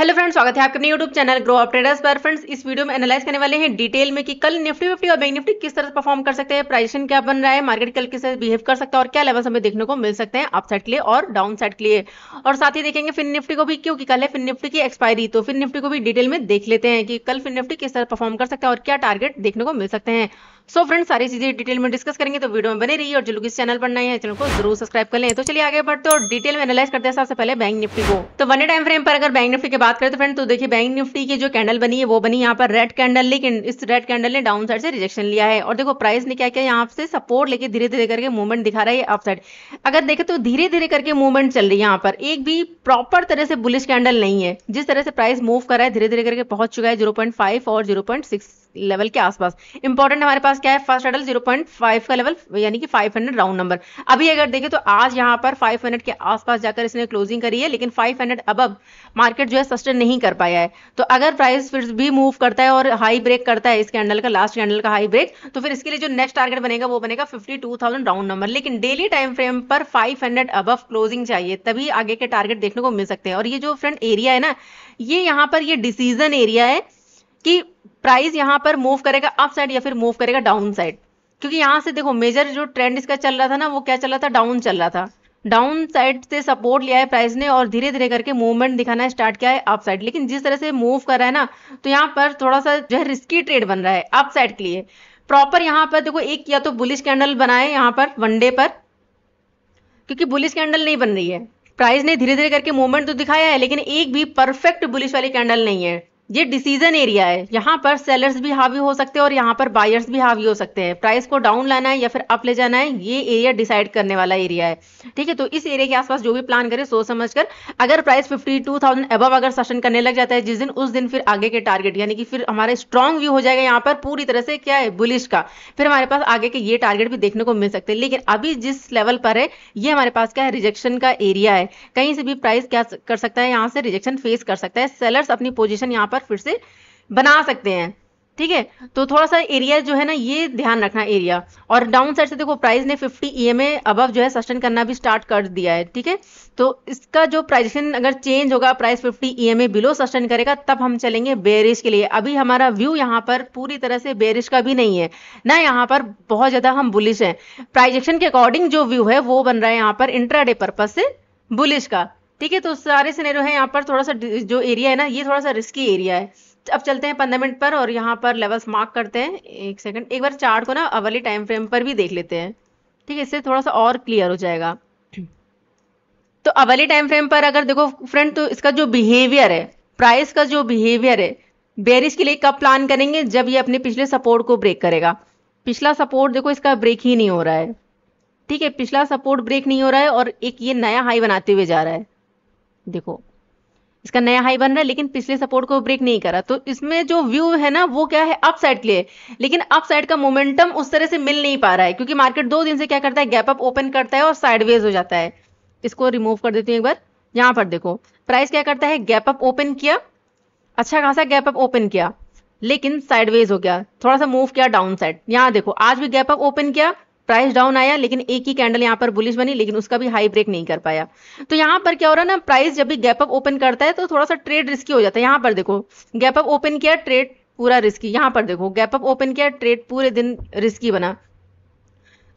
hello friends स्वागत है आपके अपने YouTube channel Grow Up Traders पर फ्रेंड्स इस वीडियो में एनालाइज करने वाले हैं डिटेल में कि कल निफ्टी निफ्टी और बैंक निफ्टी किस तरह से परफॉर्म कर सकते हैं प्राइसेशन क्या बन रहा है मार्केट कल किस तरह बिहेव कर सकता है और क्या लेवल हमें देखने को मिल सकते हैं अप साइड के लिए और डाउन साइड के लिए और साथ ही देखेंगे फिन निफ्टी को भी क्योंकि कल है फिन निफ्टी की एक्सपायरी तो फिन निफ्टी को भी डिटेल में देख लेते हैं कि कल फिन निफ्टी किस तरह परफॉर्म कर सकता है और क्या टारगेट देखने को मिल सकते हैं सो फ्रेंड सारी चीजें डिटेल में डिस्कस करेंगे तो वीडियो में बने रही और जो लोग इस चैनल पर नए हैं चैनल को जरूर सब्सक्राइब कर लें तो चलिए आगे बढ़ते तो डिटेल में एनालाइज करते हैं सबसे पहले बैंक निफ्टी को तो वन टाइम फ्रेम पर अगर बैंक निफ्टी की बात करें तो फ्रेंड तो देखिए बैंक निफ्टी की जो कैंडल बनी है वो बनी यहाँ पर रेड कैंडल लेकिन इस रेड कैंडल ने डाउन साइड से रिजेक्शन लिया है और देखो प्राइस ने क्या किया यहाँ से सपोर्ट लेके धीरे धीरे करके मूवमेंट दिखा रहा है अप साइड अगर देखे तो धीरे धीरे करके मूवमेंट चल रही है यहाँ पर एक भी प्रॉपर तरह से बुलिश कैंडल नहीं है जिस तरह से प्राइस मूव कर रहा है धीरे धीरे करके पहुंच चुका है जीरो और जीरो लेवल के आसपास इंपॉर्टेंट हमारे पास क्या है फर्स्ट जीरो पॉइंट फाइव का लेवल यानी कि फाइव हंड्रेड राउंड नंबर अभी अगर देखें तो आज यहाँ पर फाइव हंड्रेड के आसपास जाकर इसने क्लोजिंग करी है लेकिन फाइव हंड्रेड अब मार्केट जो है सस्टेन नहीं कर पाया है तो अगर प्राइस फिर भी मूव करता है और हाई ब्रेक करता है इस कैंडल का लास्ट कैंडल का हाई ब्रेक तो फिर इसके लिए जो नेक्स्ट टारगेट बनेगा वो बनेगा fifty two thousand round number लेकिन डेली टाइम फ्रेम पर फाइव हंड्रेड अब क्लोजिंग चाहिए तभी आगे के टारगेट देखने को मिल सकते हैं और ये जो फ्रेंड एरिया है ना ये यहाँ पर ये डिसीजन एरिया है कि प्राइस यहाँ पर मूव करेगा अप साइड या फिर मूव करेगा डाउन साइड क्योंकि यहां से देखो मेजर जो ट्रेंड इसका चल रहा था ना वो क्या चल रहा था डाउन चल रहा था डाउन साइड से सपोर्ट लिया है प्राइस ने और धीरे धीरे करके मूवमेंट दिखाना स्टार्ट किया है अप साइड लेकिन जिस तरह से मूव कर रहा है ना तो यहाँ पर थोड़ा सा जो है रिस्की ट्रेड बन रहा है अप साइड के लिए प्रॉपर यहाँ पर देखो एक या तो बुलिश कैंडल बनाए यहाँ पर वनडे पर क्योंकि बुलिश कैंडल नहीं बन रही है प्राइस ने धीरे धीरे करके मूवमेंट तो दिखाया है लेकिन एक भी परफेक्ट बुलिश वाली कैंडल नहीं है ये डिसीजन एरिया है यहाँ पर सेलर्स भी हावी हो सकते हैं और यहाँ पर बायर्स भी हावी हो सकते हैं प्राइस को डाउन लाना है या फिर अप ले जाना है ये एरिया डिसाइड करने वाला एरिया है ठीक है तो इस एरिया के आसपास जो भी प्लान करे सोच समझ कर अगर price fifty two thousand above अगर सेशन करने लग जाता है जिस दिन उस दिन फिर आगे के टारगेट यानी कि फिर हमारे स्ट्रॉन्ग व्यू हो जाएगा यहाँ पर पूरी तरह से क्या है बुलिश का फिर हमारे पास आगे के ये टारगेट भी देखने को मिल सकते हैं लेकिन अभी जिस लेवल पर है ये हमारे पास क्या है रिजेक्शन का एरिया है कहीं से भी प्राइस क्या कर सकता है यहाँ से रिजेक्शन फेस कर सकता है सेलर्स अपनी पोजिशन यहाँ पर बार फिर से बना सकते हैं ठीक है तो थोड़ा सा एरिया जो है ना ये ध्यान रखना एरिया और डाउन साइड से देखो प्राइस ने 50 ईएमए अबव जो है सस्टेन करना भी स्टार्ट कर दिया है ठीक है तो इसका जो प्राइजेशन अगर चेंज होगा प्राइस 50 ईएमए बिलो सस्टेन करेगा तब हम चलेंगे बेरिश के लिए अभी हमारा व्यू यहाँ पर पूरी तरह से बेरिश का भी नहीं है ना यहाँ पर बहुत ज़्यादा हम बुलिश है प्राइजेक्शन के अकॉर्डिंग जो व्यू है वो बन रहा है यहाँ पर इंट्राडे पर्पज से बुलिश का ठीक है तो सारे सिनेरियो है यहाँ पर थोड़ा सा जो एरिया है ना ये थोड़ा सा रिस्की एरिया है अब चलते हैं पंद्रह मिनट पर और यहाँ पर लेवल्स मार्क करते हैं एक सेकंड एक बार चार्ट को ना अवली टाइम फ्रेम पर भी देख लेते हैं ठीक है इससे थोड़ा सा और क्लियर हो जाएगा तो अवली टाइम फ्रेम पर अगर देखो फ्रेंड तो इसका जो बिहेवियर है प्राइस का जो बिहेवियर है बेरिश के लिए कब प्लान करेंगे जब ये अपने पिछले सपोर्ट को ब्रेक करेगा पिछला सपोर्ट देखो इसका ब्रेक ही नहीं हो रहा है ठीक है पिछला सपोर्ट ब्रेक नहीं हो रहा है और एक ये नया हाई बनाते हुए जा रहा है देखो इसका नया हाई बन रहा है लेकिन पिछले सपोर्ट को ब्रेक नहीं करा तो इसमें जो व्यू है ना वो क्या है अप साइड के लिए लेकिन अप साइड का मोमेंटम उस तरह से मिल नहीं पा रहा है क्योंकि मार्केट दो दिन से क्या करता है गैप अप ओपन करता है और साइडवेज हो जाता है इसको रिमूव कर देती हूँ एक बार यहां पर देखो प्राइस क्या करता है गैप अप ओपन किया अच्छा खासा गैप अप ओपन किया लेकिन साइडवेज हो गया थोड़ा सा मूव किया डाउन साइड यहां देखो आज भी गैप अप ओपन किया प्राइस डाउन आया लेकिन एक ही कैंडल यहाँ पर बुलिश बनी लेकिन उसका भी हाई ब्रेक नहीं कर पाया तो यहाँ पर क्या हो रहा है ना प्राइस जब भी गैप अप ओपन करता है तो थोड़ा सा ट्रेड रिस्की हो जाता है यहाँ पर देखो गैप अप ओपन किया ट्रेड पूरा रिस्की यहाँ पर देखो गैप अप ओपन किया ट्रेड पूरे दिन रिस्की बना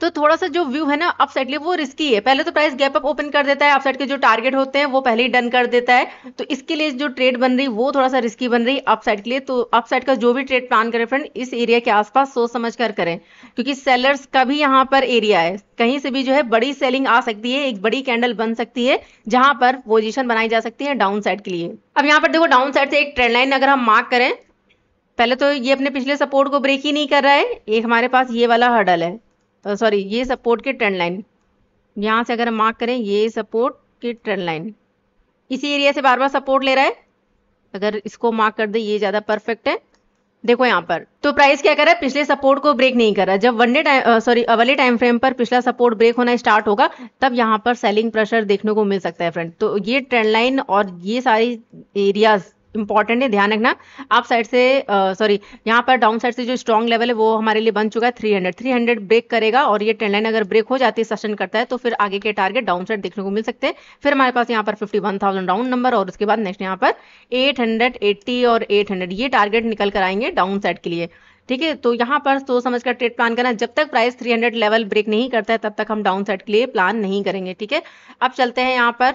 तो थोड़ा सा जो व्यू है ना अपसाइड लिए वो रिस्की है पहले तो प्राइस गैप अप ओपन कर देता है अपसाइड के जो टारगेट होते हैं वो पहले ही डन कर देता है तो इसके लिए जो ट्रेड बन रही वो थोड़ा सा रिस्की बन रही अपसाइड के लिए तो अपसाइड का जो भी ट्रेड प्लान करें फ्रेंड इस एरिया के आसपास सोच समझ कर करें क्योंकि सेलर्स का भी यहाँ पर एरिया है कहीं से भी जो है बड़ी सेलिंग आ सकती है एक बड़ी कैंडल बन सकती है जहां पर पोजिशन बनाई जा सकती है डाउन साइड के लिए अब यहाँ पर देखो डाउन साइड से एक ट्रेंड लाइन अगर हम मार्क करें पहले तो ये अपने पिछले सपोर्ट को ब्रेक ही नहीं कर रहा है एक हमारे पास ये वाला हर्डल है सॉरी ये सपोर्ट की ट्रेंड लाइन यहाँ से अगर हम मार्क करें ये सपोर्ट की ट्रेंड लाइन इसी एरिया से बार बार सपोर्ट ले रहा है अगर इसको मार्क कर दे ये ज़्यादा परफेक्ट है देखो यहाँ पर तो प्राइस क्या कर रहा है पिछले सपोर्ट को ब्रेक नहीं कर रहा जब one day time sorry hourly time frame पर पिछला सपोर्ट ब्रेक होना स्टार्ट होगा तब यहाँ पर सेलिंग प्रेशर देखने को मिल सकता है फ्रेंड तो ये ट्रेंड लाइन और ये सारी एरियाज इंपॉर्टेंट है ध्यान रखना आप साइड से सॉरी यहाँ पर डाउन साइड से जो स्ट्रॉन्ग लेवल है वो हमारे लिए बन चुका है 300 300 ब्रेक करेगा और ये ट्रेंड लाइन अगर ब्रेक हो जाती है सस्टेन करता है तो फिर आगे के टारगेट डाउन साइड देखने को मिल सकते हैं फिर हमारे पास यहाँ पर 51,000 राउंड नंबर और उसके बाद नेक्स्ट यहाँ पर 880 और एट ये टारगेट निकल कर आएंगे डाउन साइड के लिए ठीक है तो यहाँ पर सोच समझ कर ट्रेड प्लान करना जब तक प्राइस 300 लेवल ब्रेक नहीं करता है तब तक हम डाउन साइड के लिए प्लान नहीं करेंगे ठीक है अब चलते हैं यहाँ पर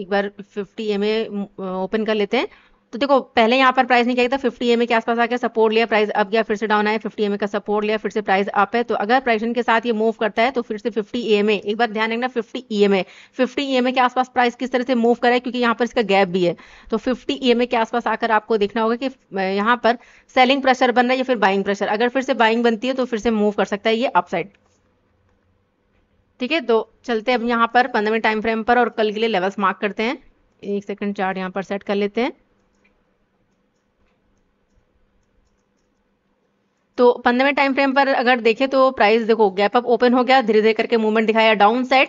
एक बार 50 एम ओपन कर लेते हैं तो देखो पहले यहाँ पर प्राइस नहीं क्या फिफ्टी एम के आसपास आकर सपोर्ट लिया प्राइस अब गया फिर से डाउन आया फिफ्टी एम का सपोर्ट लिया फिर से प्राइस अप है तो अगर प्राइस के साथ ये मूव करता है तो फिर से फिफ्टी ई एक बार ध्यान रखना fifty E M fifty E के आसपास प्राइस किस तरह से मूव करे क्योंकि यहाँ पर इसका गैप भी है तो फिफ्टी ई के आसपास आकर आपको देखना होगा कि यहाँ पर सेलिंग प्रेशर बन रहा है या फिर बाइंग प्रेशर अगर फिर से बाइंग बनती है तो फिर से मूव कर सकता है ये अपसाइड ठीक है तो चलते हैं अब यहाँ पर मिनट टाइम फ्रेम पर और कल के लिए लेवल्स मार्क करते हैं एक सेकंड चार्ट यहाँ पर सेट कर लेते हैं तो पंद्रहवें टाइम फ्रेम पर अगर देखें तो प्राइस देखो गैप अप ओपन हो गया धीरे धीरे करके मूवमेंट दिखाया डाउन साइड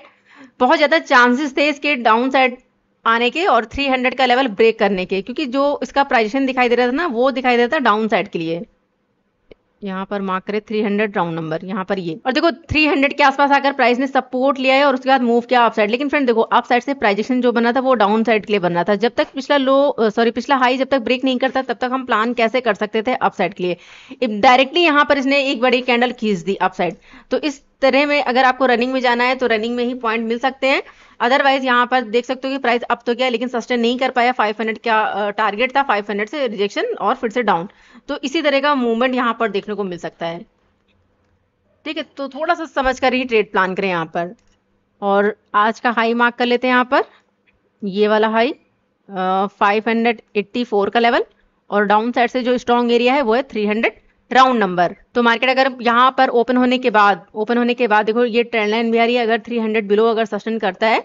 बहुत ज़्यादा चांसेस थे इसके डाउन साइड आने के और 300 का लेवल ब्रेक करने के क्योंकि जो इसका प्राइजेशन दिखाई दे रहा था ना वो दिखाई दे रहा था डाउन साइड के लिए यहाँ पर मार्क करे 300 राउंड नंबर यहाँ पर ये और देखो 300 के आसपास आकर प्राइस ने सपोर्ट लिया है और उसके बाद मूव किया अपसाइड साइड लेकिन फ्रेंड देखो अपसाइड साइड से प्राइजेशन जो बना था वो डाउन साइड के लिए बना था जब तक पिछला लो सॉरी पिछला हाई जब तक ब्रेक नहीं करता तब तक हम प्लान कैसे कर सकते थे अप साइड के लिए डायरेक्टली यहाँ पर इसने एक बड़ी कैंडल खींच दी अप साइड तो इस तरह में अगर आपको रनिंग में जाना है तो रनिंग में ही पॉइंट मिल सकते हैं अदरवाइज यहाँ पर देख सकते हो कि प्राइस अप तो गया लेकिन सस्टेन नहीं कर पाया 500 का टारगेट था 500 से रिजेक्शन और फिर से डाउन तो इसी तरह का मूवमेंट यहाँ पर देखने को मिल सकता है ठीक है तो थोड़ा सा समझ कर ही ट्रेड प्लान करें यहाँ पर और आज का हाई मार्क कर लेते हैं यहाँ पर ये वाला high five hundred eighty four का लेवल और डाउन साइड से जो स्ट्रॉन्ग एरिया है वो है थ्री हंड्रेड राउंड नंबर तो मार्केट अगर यहाँ पर ओपन होने के बाद ओपन होने के बाद देखो ये ट्रेंड लाइन भी आ रही है अगर 300 बिलो अगर सस्टेन करता है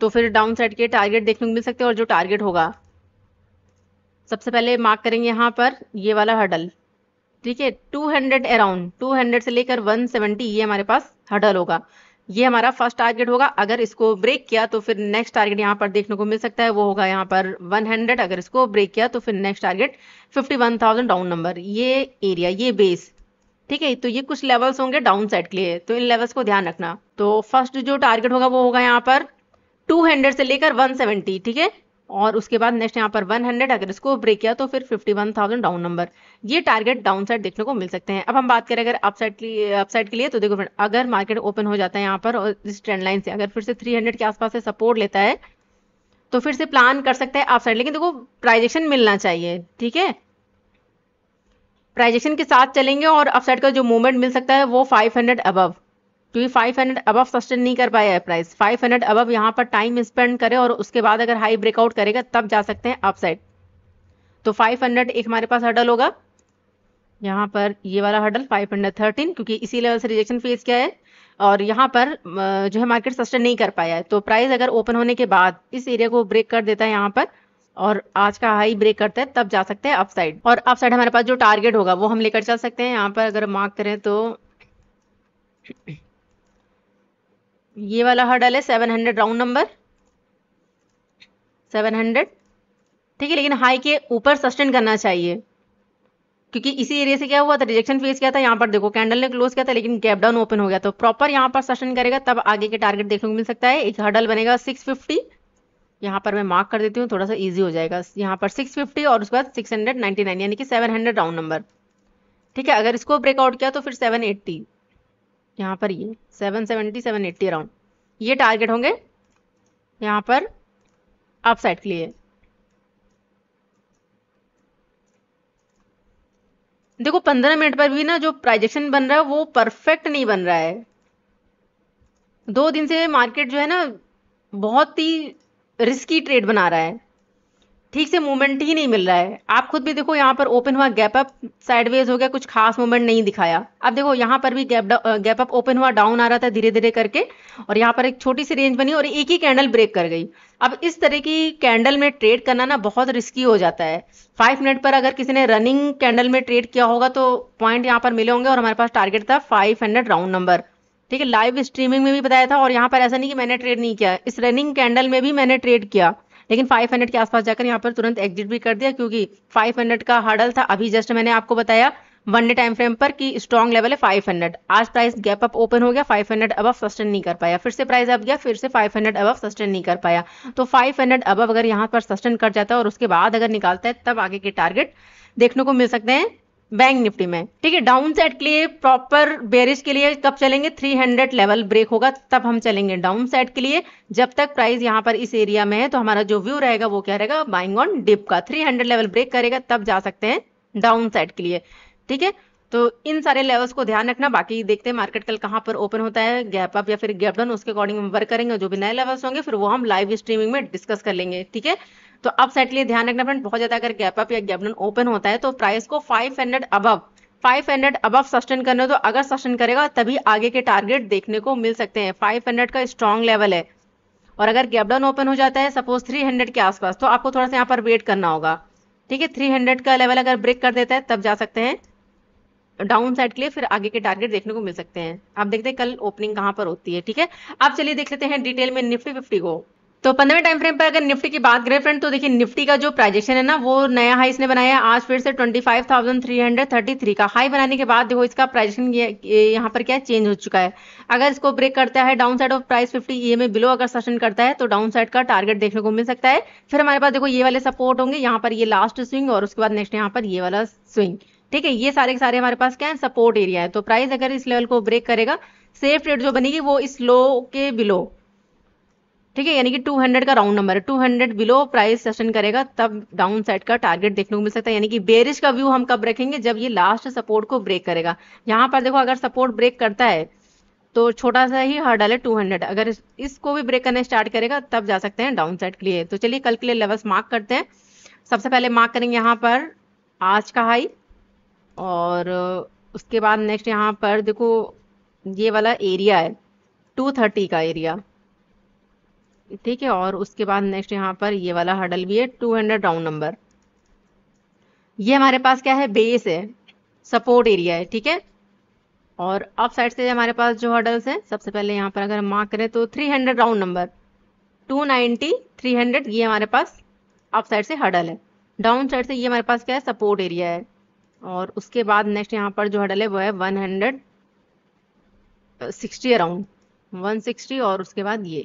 तो फिर डाउन साइड के टारगेट देखने को मिल सकते हैं और जो टारगेट होगा सबसे पहले मार्क करेंगे यहाँ पर ये वाला हडल ठीक है 200 अराउंड 200 से लेकर 170 ये हमारे पास हडल होगा ये हमारा फर्स्ट टारगेट होगा अगर इसको ब्रेक किया तो फिर नेक्स्ट टारगेट यहाँ पर देखने को मिल सकता है वो होगा यहाँ पर 100 अगर इसको ब्रेक किया तो फिर नेक्स्ट टारगेट 51,000 डाउन नंबर ये एरिया ये बेस ठीक है तो ये कुछ लेवल्स होंगे डाउन साइड के लिए तो इन लेवल्स को ध्यान रखना तो फर्स्ट जो टारगेट होगा वो होगा यहाँ पर टू से लेकर वन ठीक है और उसके बाद नेक्स्ट यहाँ पर 100 अगर इसको ब्रेक किया तो फिर 51,000 डाउन नंबर ये टारगेट डाउन साइड देखने को मिल सकते हैं अब हम बात करें अगर अपसाइड अपसाइड के लिए तो देखो फ्रेंड अगर मार्केट ओपन हो जाता है यहाँ पर और इस ट्रेंड लाइन से अगर फिर से 300 के आसपास से सपोर्ट लेता है तो फिर से प्लान कर सकते हैं अपसाइड लेकिन देखो प्राइजेक्शन मिलना चाहिए ठीक है प्राइजेक्शन के साथ चलेंगे और अपसाइड का जो मूवमेंट मिल सकता है वो फाइव अबव क्योंकि 500 अबव सस्टेन नहीं कर पाया है प्राइस 500 अबव यहाँ पर टाइम स्पेंड करे और उसके बाद अगर हाई ब्रेकआउट करेगा तब जा सकते हैं अपसाइड तो 500 एक हमारे पास हडल होगा यहाँ पर ये वाला हडल 513 क्योंकि इसी लेवल से रिजेक्शन फेस क्या है और यहाँ पर जो है मार्केट सस्टेन नहीं कर पाया है तो प्राइस अगर ओपन होने के बाद इस एरिया को ब्रेक कर देता है यहाँ पर और आज का हाई ब्रेक करता है तब जा सकते हैं अपसाइड और अपसाइड हमारे पास जो टारगेट होगा वो हम लेकर चल सकते हैं यहाँ पर अगर मार्क करें तो ये वाला हर्डल है seven hundred round number seven hundred ठीक है लेकिन हाई के ऊपर सस्टेन करना चाहिए क्योंकि इसी एरिया से क्या हुआ था रिजेक्शन फेस किया था यहाँ पर देखो कैंडल ने क्लोज किया था लेकिन गैप डाउन ओपन हो गया तो प्रॉपर यहाँ पर सस्टेन करेगा तब आगे के टारगेट देखने को मिल सकता है एक हर्डल बनेगा सिक्स फिफ्टी यहाँ पर मैं मार्क कर देती हूँ थोड़ा सा ईजी हो जाएगा यहाँ पर फिफ्टी और उसके बाद नाइन यानी कि हंड्रेड राउंड नंबर ठीक है अगर इसको ब्रेकआउट किया तो फिर एट्टी यहाँ पर ये seven seventy seven eighty around ये टारगेट होंगे यहाँ पर आप साइड के लिए देखो पंद्रह मिनट पर भी ना जो प्राइजेक्शन बन रहा है वो परफेक्ट नहीं बन रहा है दो दिन से मार्केट जो है ना बहुत ही रिस्की ट्रेड बना रहा है ठीक से मूवमेंट ही नहीं मिल रहा है आप खुद भी देखो यहाँ पर ओपन हुआ गैप अप साइडवेज हो गया कुछ खास मूवमेंट नहीं दिखाया अब देखो यहाँ पर भी गैप गैप अप ओपन हुआ डाउन आ रहा था धीरे धीरे करके और यहाँ पर एक छोटी सी रेंज बनी और एक ही कैंडल ब्रेक कर गई अब इस तरह की कैंडल में ट्रेड करना ना बहुत रिस्की हो जाता है फाइव मिनट पर अगर किसी ने रनिंग कैंडल में ट्रेड किया होगा तो पॉइंट यहाँ पर मिले होंगे और हमारे पास टारगेट था फाइव हंड्रेड राउंड नंबर ठीक है लाइव स्ट्रीमिंग में भी बताया था और यहाँ पर ऐसा नहीं कि मैंने ट्रेड नहीं किया इस रनिंग कैंडल में भी मैंने ट्रेड किया लेकिन 500 के आसपास जाकर यहाँ पर तुरंत एग्जिट भी कर दिया क्योंकि 500 का हडल था अभी जस्ट मैंने आपको बताया वन डे टाइम फ्रेम पर कि स्ट्रॉन्ग लेवल है 500 आज प्राइस गैप अप ओपन हो गया 500 हंड्रेड अब सस्टेन नहीं कर पाया फिर से प्राइस अप गया फिर से 500 हंड्रेड अब सस्टेन नहीं कर पाया तो 500 हंड्रेड अब अगर यहाँ पर सस्टेन कर जाता है और उसके बाद अगर निकालता है तब आगे के टारगेट देखने को मिल सकते हैं बैंक निफ्टी में ठीक है डाउन साइड के लिए प्रॉपर बेरिश के लिए कब चलेंगे 300 लेवल ब्रेक होगा तब हम चलेंगे डाउन साइड के लिए जब तक प्राइस यहां पर इस एरिया में है तो हमारा जो व्यू रहेगा वो क्या रहेगा बाइंग ऑन डिप का 300 लेवल ब्रेक करेगा तब जा सकते हैं डाउन साइड के लिए ठीक है तो इन सारे लेवल्स को ध्यान रखना बाकी देखते हैं मार्केट कल कहां पर ओपन होता है गैप अप या फिर गैप डाउन उसके अकॉर्डिंग हम वर्क करेंगे जो भी नए लेवल्स होंगे फिर वो हम लाइव स्ट्रीमिंग में डिस्कस कर लेंगे ठीक है तो अब सेट लिए ध्यान रखना फ्रेंड बहुत ज्यादा अगर गैप अप या गैप डाउन ओपन होता है तो प्राइस को five hundred above five hundred above sustain करना तो अगर सस्टेन करेगा तभी आगे के टारगेट देखने को मिल सकते हैं फाइव हंड्रेड का स्ट्रॉन्ग लेवल है और अगर गैप डाउन ओपन हो जाता है सपोज थ्री हंड्रेड के आसपास तो आपको थोड़ा सा यहाँ पर वेट करना होगा ठीक है थ्री हंड्रेड का लेवल अगर ब्रेक कर देता है तब जा सकते हैं डाउन साइड के लिए फिर आगे के टारगेट देखने को मिल सकते हैं आप देखते हैं कल ओपनिंग कहां पर होती है ठीक है आप चलिए देख लेते हैं डिटेल में निफ्टी फिफ्टी को तो पंद्रह टाइम फ्रेम पर अगर निफ्टी की बात करें फ्रेंड तो देखिए निफ्टी का जो प्राइजेशन है ना वो नया हाई इसने बनाया आज फिर से 25,333 का हाई बनाने के बाद देखो इसका प्राइजेशन यहाँ पर क्या चेंज हो चुका है अगर इसको ब्रेक करता है down side of price 50 E में बिलो अगर सेशन करता है तो डाउन साइड का टारगेट देखने को मिल सकता है फिर हमारे पास देखो ये वाले सपोर्ट होंगे यहाँ पर ये लास्ट स्विंग और उसके बाद नेक्स्ट यहाँ पर ये वाला स्विंग ठीक है ये सारे के सारे हमारे पास क्या है सपोर्ट एरिया है तो प्राइस अगर इस लेवल को ब्रेक करेगा सेफ रेट जो बनेगी वो इस लो के बिलो ठीक है यानी कि 200 का राउंड नंबर है 200 बिलो प्राइस सेशन करेगा तब डाउन साइड का टारगेट देखने को मिल सकता है यानी कि बेरिश का व्यू हम कब रखेंगे जब ये लास्ट सपोर्ट को ब्रेक करेगा यहाँ पर देखो अगर सपोर्ट ब्रेक करता है तो छोटा सा ही हर्डल है 200 अगर इसको भी ब्रेक करना स्टार्ट करेगा तब जा सकते हैं डाउन साइड के लिए तो चलिए कल के लिए लेवल्स मार्क करते हैं सबसे पहले मार्क करेंगे यहाँ पर आज का हाई और उसके बाद नेक्स्ट यहाँ पर देखो ये वाला एरिया है टू थर्टी का एरिया ठीक है और उसके बाद नेक्स्ट यहाँ पर ये वाला हडल भी है टू हंड्रेड राउंड नंबर ये हमारे पास क्या है बेस है सपोर्ट एरिया है ठीक है और अप साइड से हमारे पास जो हडल्स है सबसे पहले यहाँ पर अगर हम मार्क करें तो 300 राउंड नंबर 290, 300 ये हमारे पास अप साइड से हडल है डाउन साइड से ये हमारे पास क्या है सपोर्ट एरिया है और उसके बाद नेक्स्ट यहाँ पर जो हडल है वो है one hundred sixty around one sixty और उसके बाद ये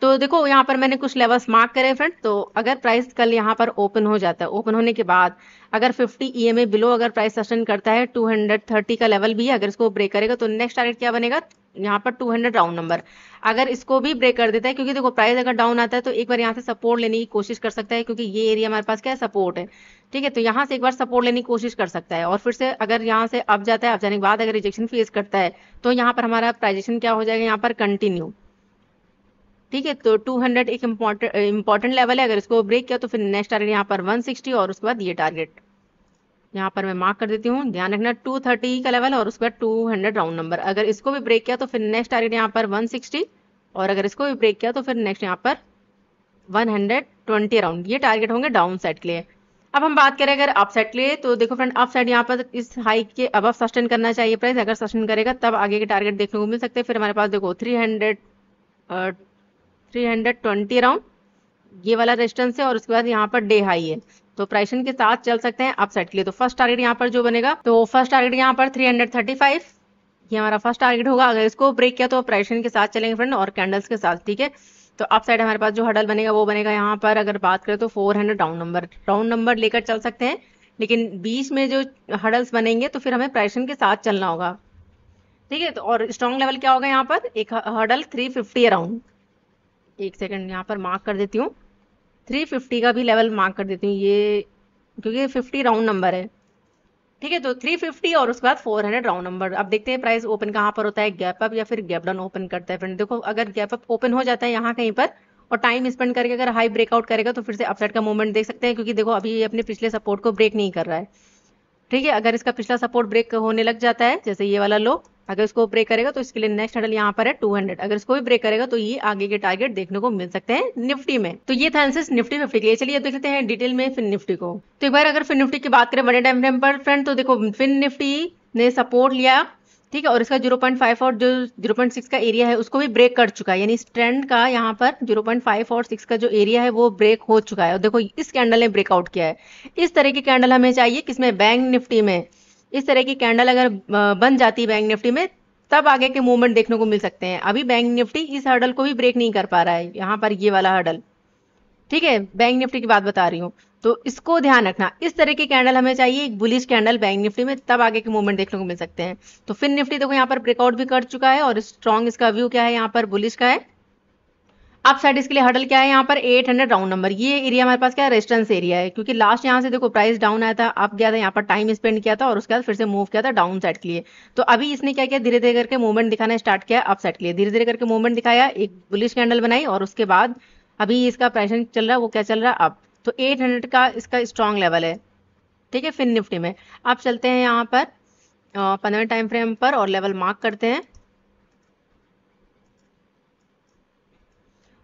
तो देखो यहाँ पर मैंने कुछ लेवल्स मार्क करे फ्रेंड तो अगर प्राइस कल यहाँ पर ओपन हो जाता है ओपन होने के बाद अगर 50 ई बिलो अगर प्राइस सस्टेन करता है 230 का लेवल भी है अगर इसको ब्रेक करेगा तो नेक्स्ट टारगेट क्या बनेगा यहाँ पर 200 राउंड नंबर अगर इसको भी ब्रेक कर देता है क्योंकि देखो प्राइस अगर डाउन आता है तो एक बार यहाँ से सपोर्ट लेने की कोशिश कर सकता है क्योंकि ये एरिया हमारे पास क्या है सपोर्ट है ठीक है तो यहाँ से एक बार सपोर्ट लेने की कोशिश कर सकता है और फिर से अगर यहाँ से अब जाता है अब जाने के बाद अगर रिजेक्शन फेस करता है तो यहाँ पर हमारा प्राइजेशन क्या हो जाएगा यहाँ पर कंटिन्यू ठीक है तो 200 एक इम्पोर्टेंट लेवल है अगर इसको ब्रेक किया तो फिर नेक्स्ट टारगेट यहाँ पर 160 और उसके बाद ये टारगेट यहाँ पर मैं मार्क कर देती हूँ ध्यान रखना 230 का लेवल और उसके बाद हंड्रेड राउंड नंबर अगर इसको भी ब्रेक किया तो फिर नेक्स्ट टारगेट यहाँ पर 160 और अगर इसको भी ब्रेक किया तो फिर नेक्स्ट यहाँ पर 120 राउंड ये टारगेट होंगे डाउन साइड के लिए अब हम बात करें अगर अप साइड के लिए तो देखो फ्रेंड अप साइड यहाँ पर इस हाई के अब सस्टेन करना चाहिए प्राइस अगर सस्टेन करेगा तब आगे के टारगेट देखने को मिल सकते हैं फिर हमारे पास देखो three hundred three hundred twenty round ये वाला रेजिस्टेंस है और उसके बाद यहाँ पर डे हाई है तो प्राइसन के साथ चल सकते हैं अपसेट के लिए तो फर्स्ट टारगेट यहाँ पर जो बनेगा तो फर्स्ट टारगेट यहाँ पर 335 ये हमारा फर्स्ट टारगेट होगा अगर इसको ब्रेक किया तो प्राइसन के साथ चलेंगे फ्रेंड और कैंडल्स के साथ ठीक है तो अपसाइड हमारे पास जो हडल बनेगा वो बनेगा यहाँ पर अगर बात करें तो four hundred round number round number लेकर चल सकते हैं लेकिन बीच में जो हडल्स बनेंगे तो फिर हमें प्राइसन के साथ चलना होगा ठीक है तो और स्ट्रॉन्ग लेवल क्या होगा यहाँ पर एक हडल थ्री फिफ्टी अराउंड एक सेकेंड यहाँ पर मार्क कर देती हूँ थ्री फिफ्टी का भी लेवल मार्क कर देती हूँ ये क्योंकि फिफ्टी राउंड नंबर है ठीक है तो थ्री फिफ्टी और उसके बाद फोर हंड्रेड राउंड नंबर अब देखते हैं प्राइस ओपन कहाँ पर होता है गैप अप या फिर गैप डाउन ओपन करता है फ्रेंड देखो अगर गैप अप ओपन हो जाता है यहाँ कहीं पर और टाइम स्पेंड करके अगर हाई ब्रेकआउट करेगा तो फिर से अपसाइड का मूवमेंट देख सकते हैं क्योंकि देखो अभी ये अपने पिछले सपोर्ट को ब्रेक नहीं कर रहा है ठीक है अगर इसका पिछला सपोर्ट ब्रेक होने लग जाता है जैसे ये वाला लो अगर इसको ब्रेक करेगा तो इसके लिए नेक्स्ट हडल यहाँ पर है 200 अगर इसको भी ब्रेक करेगा तो ये आगे के टारगेट देखने को मिल सकते हैं निफ्टी में तो ये था एंसेस निफ्टी फिफ्टी के लिए चलिए देख लेते हैं डिटेल में फिन निफ्टी को तो एक बार अगर फिन निफ्टी की बात करें बड़े टाइम फ्रेम पर फ्रेंड तो देखो फिन निफ्टी ने सपोर्ट लिया ठीक है और इसका 0.5 और जो 0.6 का एरिया है उसको भी ब्रेक कर चुका है यानी इस ट्रेंड का यहाँ पर 0.5 और 6 का जो एरिया है वो ब्रेक हो चुका है और देखो इस कैंडल ने ब्रेकआउट किया है इस तरह की कैंडल हमें चाहिए किसमें बैंक निफ्टी में इस तरह की कैंडल अगर बन जाती है बैंक निफ्टी में तब आगे के मूवमेंट देखने को मिल सकते हैं अभी बैंक निफ्टी इस हर्डल को भी ब्रेक नहीं कर पा रहा है यहाँ पर ये वाला हर्डल ठीक है बैंक निफ्टी की बात बता रही हूँ तो इसको ध्यान रखना इस तरह के कैंडल हमें चाहिए एक बुलिश कैंडल बैंक निफ्टी में तब आगे के मूवमेंट देखने को मिल सकते हैं तो फिर निफ्टी देखो यहाँ पर ब्रेकआउट भी कर चुका है और स्ट्रॉन्ग इसका व्यू क्या है यहाँ पर बुलिश का है आप साइड इसके लिए हडल क्या है यहाँ पर 800 राउंड नंबर ये एरिया हमारे पास क्या है रेस्टेंस एरिया है क्योंकि लास्ट यहाँ से देखो प्राइस डाउन आया था अप गया था यहाँ पर टाइम स्पेंड किया था और उसके बाद फिर से मूव किया था डाउन साइड के लिए तो अभी इसने क्या किया धीरे धीरे करके मूवमेंट दिखाना स्टार्ट किया अप साइड के लिए धीरे धीरे करके मूवमेंट दिखाया एक बुलिश कैंडल बनाई और उसके बाद अभी इसका प्राइस चल रहा है वो क्या चल रहा है अब तो 800 का इसका स्ट्रांग लेवल है ठीक है फिर निफ्टी में आप चलते हैं यहाँ पर पंद्रह टाइम फ्रेम पर और लेवल मार्क करते हैं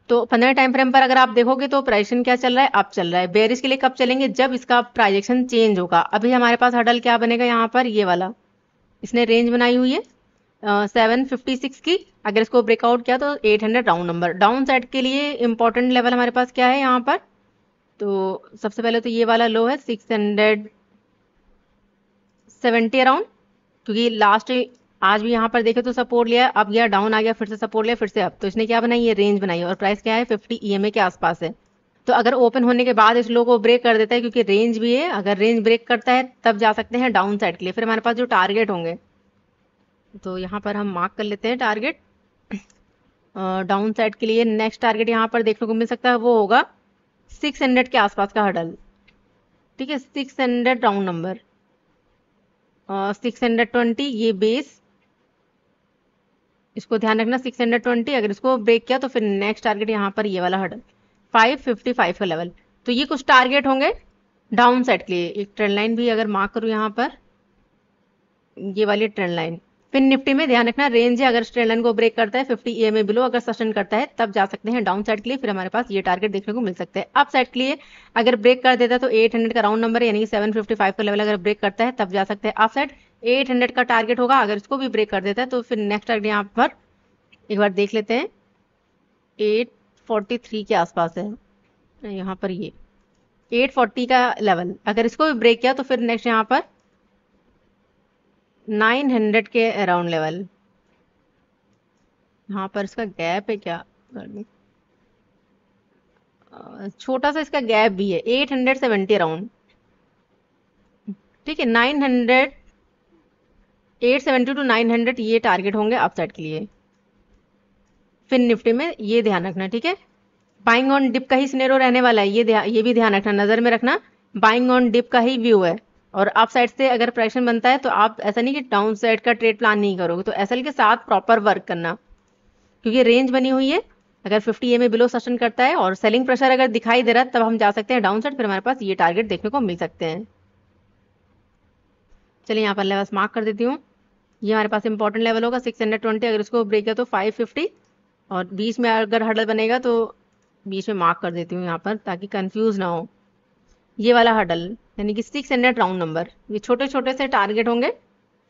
तो पंद्रह टाइम फ्रेम पर अगर आप देखोगे तो प्राइजेक्शन क्या चल रहा है आप चल रहा है बेरिश के लिए कब चलेंगे जब इसका प्राइजेक्शन चेंज होगा अभी हमारे पास हडल क्या बनेगा यहाँ पर ये वाला इसने रेंज बनाई हुई है सेवन फिफ्टी सिक्स की अगर इसको ब्रेकआउट किया तो eight hundred round number down side के लिए इंपॉर्टेंट लेवल हमारे पास क्या है यहाँ पर तो सबसे पहले तो ये वाला लो है सिक्स हंड्रेड सेवेंटी अराउंड क्योंकि लास्ट आज भी यहाँ पर देखे तो सपोर्ट लिया अब गया डाउन आ गया फिर से सपोर्ट लिया फिर से अब तो इसने क्या बनाई ये रेंज बनाई और प्राइस क्या है फिफ्टी ई के आसपास है तो अगर ओपन होने के बाद इस लो को ब्रेक कर देता है क्योंकि रेंज भी है अगर रेंज ब्रेक करता है तब जा सकते हैं डाउन साइड के लिए फिर हमारे पास जो टारगेट होंगे तो यहाँ पर हम मार्क कर लेते हैं टारगेट डाउन साइड के लिए नेक्स्ट टारगेट यहाँ पर देखने को मिल सकता है वो होगा सिक्स हंड्रेड के आसपास का हडल ठीक है six hundred round number six hundred twenty ये बेस इसको ध्यान रखना सिक्स हंड्रेड ट्वेंटी अगर इसको ब्रेक किया तो फिर नेक्स्ट टारगेट यहाँ पर ये वाला हडल फाइव फिफ्टी फाइव का लेवल तो ये कुछ टारगेट होंगे डाउन साइड के लिए एक ट्रेंड लाइन भी अगर मार्क करूँ यहाँ पर ये वाली ट्रेंड लाइन फिर निफ्टी में ध्यान रखना रेंज है अगर स्ट्रेट लाइन को ब्रेक करता है 50 ईएमए बिलो अगर सस्टेन करता है तब जा सकते हैं डाउन साइड के लिए फिर हमारे पास ये टारगेट देखने को मिल सकते हैं अप साइड के लिए अगर ब्रेक कर देता है तो 800 का राउंड नंबर यानी कि 755 का लेवल अगर ब्रेक करता है तब जा सकते हैं अप साइड हंड्रेड का टारगेट होगा अगर इसको भी ब्रेक कर देता है तो फिर नेक्स्ट टारगेट यहाँ पर एक बार देख लेते हैं एट के आसपास है यहाँ पर ये फोर्टी का लेवल अगर इसको भी ब्रेक किया तो फिर नेक्स्ट यहाँ पर नाइन हंड्रेड के अराउंड लेवल यहाँ पर इसका गैप है क्या छोटा सा इसका गैप भी है एट हंड्रेड सेवेंटी अराउंड ठीक है nine hundred eight seventy two nine hundred ये टारगेट होंगे अपसाइड के लिए फिर निफ्टी में ये ध्यान रखना ठीक है बाइंग ऑन डिप का ही स्नेरो रहने वाला है ये ये भी ध्यान रखना नजर में रखना बाइंग ऑन डिप का ही व्यू है और आप साइड से अगर प्रेशन बनता है तो आप ऐसा नहीं कि डाउन साइड का ट्रेड प्लान नहीं करोगे तो एस के साथ प्रॉपर वर्क करना क्योंकि रेंज बनी हुई है अगर 50 ए में बिलो सस्टन करता है और सेलिंग प्रेशर अगर दिखाई दे रहा है तब हम जा सकते हैं डाउन साइड फिर हमारे पास ये टारगेट देखने को मिल सकते हैं चलिए यहाँ पर लेवल्स मार्क कर देती हूँ ये हमारे पास इंपॉर्टेंट लेवल होगा 620 अगर इसको ब्रेक है तो 550 और बीच में अगर हर्डल बनेगा तो बीच में मार्क कर देती हूँ यहाँ पर ताकि कन्फ्यूज़ ना हो ये वाला हर्डल यानी कि सिक्स हंड्रेड राउंड नंबर ये छोटे छोटे से टारगेट होंगे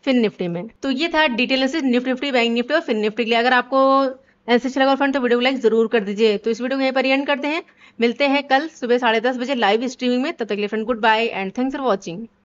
फिन निफ्टी में तो ये था डिटेल से निफ्टी निफ्टी बैंक निफ्टी और फिन निफ्टी के लिए अगर आपको ऐसे अच्छा लगा फ्रेंड तो वीडियो को लाइक जरूर कर दीजिए तो इस वीडियो को यहीं पर एंड करते हैं मिलते हैं कल सुबह साढ़े दस बजे लाइव स्ट्रीमिंग में तब तक लिए friend goodbye and thanks for watching